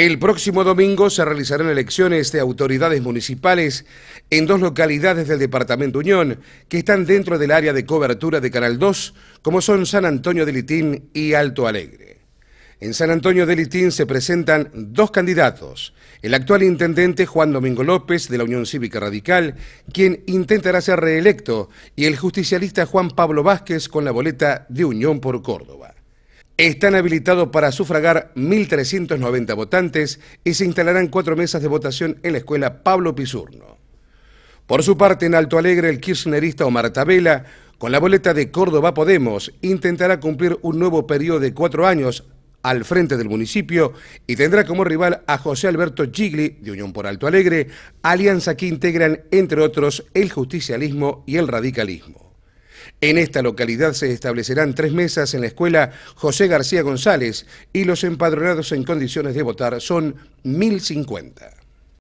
El próximo domingo se realizarán elecciones de autoridades municipales en dos localidades del Departamento Unión que están dentro del área de cobertura de Canal 2, como son San Antonio de Litín y Alto Alegre. En San Antonio de Litín se presentan dos candidatos, el actual intendente Juan Domingo López de la Unión Cívica Radical, quien intentará ser reelecto, y el justicialista Juan Pablo Vázquez con la boleta de Unión por Córdoba. Están habilitados para sufragar 1.390 votantes y se instalarán cuatro mesas de votación en la escuela Pablo Pisurno. Por su parte, en Alto Alegre, el kirchnerista Omar Tabela, con la boleta de Córdoba Podemos, intentará cumplir un nuevo periodo de cuatro años al frente del municipio y tendrá como rival a José Alberto Gigli, de Unión por Alto Alegre, alianza que integran, entre otros, el justicialismo y el radicalismo. En esta localidad se establecerán tres mesas en la escuela José García González y los empadronados en condiciones de votar son 1050.